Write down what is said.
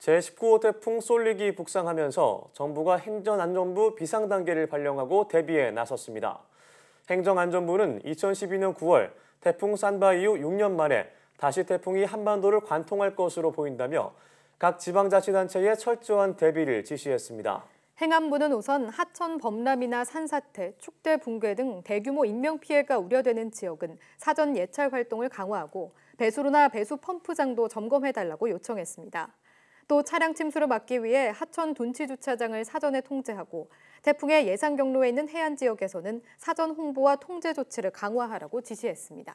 제19호 태풍 쏠리기 북상하면서 정부가 행정안전부 비상단계를 발령하고 대비에 나섰습니다. 행정안전부는 2012년 9월 태풍 산바 이후 6년 만에 다시 태풍이 한반도를 관통할 것으로 보인다며 각 지방자치단체에 철저한 대비를 지시했습니다. 행안부는 우선 하천 범람이나 산사태, 축대 붕괴 등 대규모 인명피해가 우려되는 지역은 사전 예찰 활동을 강화하고 배수로나 배수 펌프장도 점검해달라고 요청했습니다. 또 차량 침수를 막기 위해 하천 둔치 주차장을 사전에 통제하고 태풍의 예상 경로에 있는 해안 지역에서는 사전 홍보와 통제 조치를 강화하라고 지시했습니다.